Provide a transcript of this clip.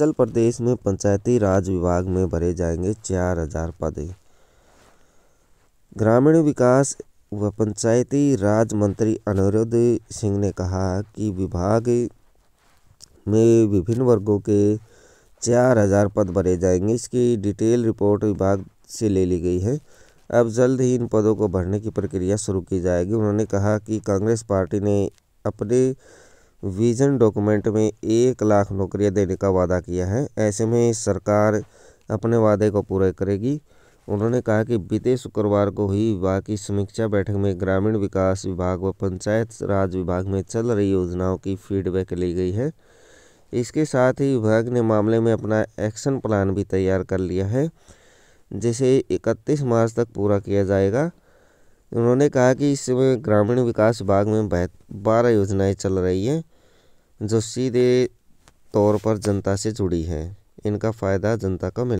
हिमाचल प्रदेश में पंचायती राज विभाग में भरे जाएंगे चार हजार पद ग्रामीण विकास व पंचायती राज मंत्री अनिरुद्ध सिंह ने कहा कि विभाग में विभिन्न वर्गों के चार हजार पद भरे जाएंगे इसकी डिटेल रिपोर्ट विभाग से ले ली गई है अब जल्द ही इन पदों को भरने की प्रक्रिया शुरू की जाएगी उन्होंने कहा कि कांग्रेस पार्टी ने अपने विजन डॉक्यूमेंट में एक लाख नौकरियां देने का वादा किया है ऐसे में सरकार अपने वादे को पूरा करेगी उन्होंने कहा कि बीते शुक्रवार को हुई विभाग की समीक्षा बैठक में ग्रामीण विकास विभाग व पंचायत राज विभाग में चल रही योजनाओं की फीडबैक ली गई है इसके साथ ही विभाग ने मामले में अपना एक्शन प्लान भी तैयार कर लिया है जिसे 31 मार्च तक पूरा किया जाएगा उन्होंने कहा कि इस समय ग्रामीण विकास विभाग में बारह योजनाएं चल रही हैं जो सीधे तौर पर जनता से जुड़ी है इनका फ़ायदा जनता को मिल